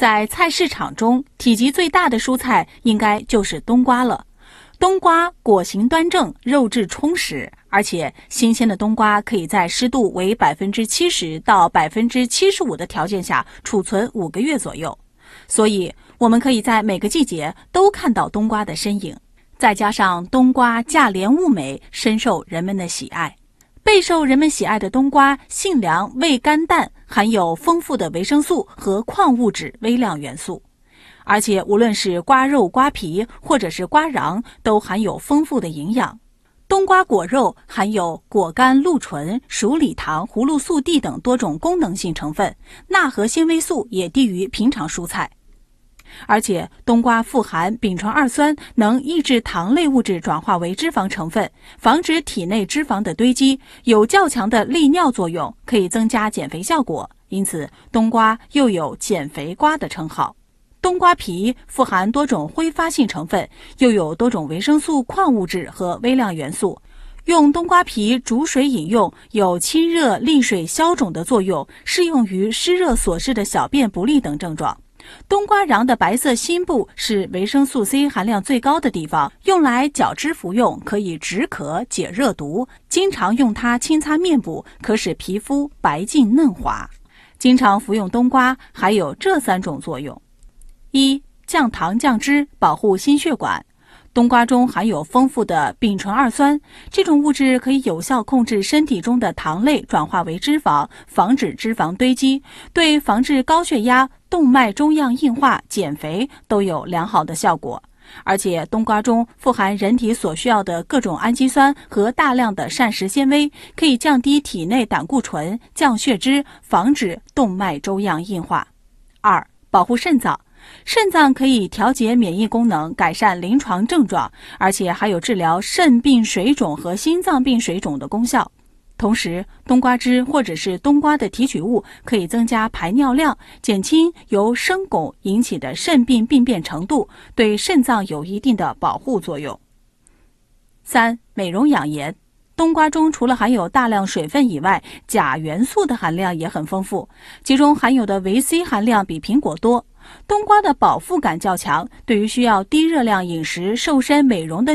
在菜市场中，体积最大的蔬菜应该就是冬瓜了。冬瓜果形端正，肉质充实，而且新鲜的冬瓜可以在湿度为百分之七十到百分之七十五的条件下储存五个月左右。所以，我们可以在每个季节都看到冬瓜的身影。再加上冬瓜价廉物美，深受人们的喜爱。备受人们喜爱的冬瓜，性凉，味甘淡。含有丰富的维生素和矿物质、微量元素，而且无论是瓜肉、瓜皮或者是瓜瓤，都含有丰富的营养。冬瓜果肉含有果苷、鹿醇、鼠李糖、葫芦素 D 等多种功能性成分，钠和纤维素也低于平常蔬菜。而且冬瓜富含丙醇二酸，能抑制糖类物质转化为脂肪成分，防止体内脂肪的堆积，有较强的利尿作用，可以增加减肥效果。因此，冬瓜又有“减肥瓜”的称号。冬瓜皮富含多种挥发性成分，又有多种维生素、矿物质和微量元素。用冬瓜皮煮水饮用，有清热利水、消肿的作用，适用于湿热所致的小便不利等症状。冬瓜瓤的白色心部是维生素 C 含量最高的地方，用来绞汁服用可以止渴解热毒。经常用它轻擦面部，可使皮肤白净嫩滑。经常服用冬瓜还有这三种作用：一、降糖降脂，保护心血管。冬瓜中含有丰富的丙醇二酸，这种物质可以有效控制身体中的糖类转化为脂肪，防止脂肪堆积，对防治高血压、动脉粥样硬化、减肥都有良好的效果。而且，冬瓜中富含人体所需要的各种氨基酸和大量的膳食纤维，可以降低体内胆固醇、降血脂，防止动脉粥样硬化。二、保护肾脏。肾脏可以调节免疫功能，改善临床症状，而且还有治疗肾病水肿和心脏病水肿的功效。同时，冬瓜汁或者是冬瓜的提取物可以增加排尿量，减轻由生汞引起的肾病病变程度，对肾脏有一定的保护作用。三、美容养颜。冬瓜中除了含有大量水分以外，钾元素的含量也很丰富，其中含有的维 C 含量比苹果多。冬瓜的饱腹感较强，对于需要低热量饮食、瘦身美容的。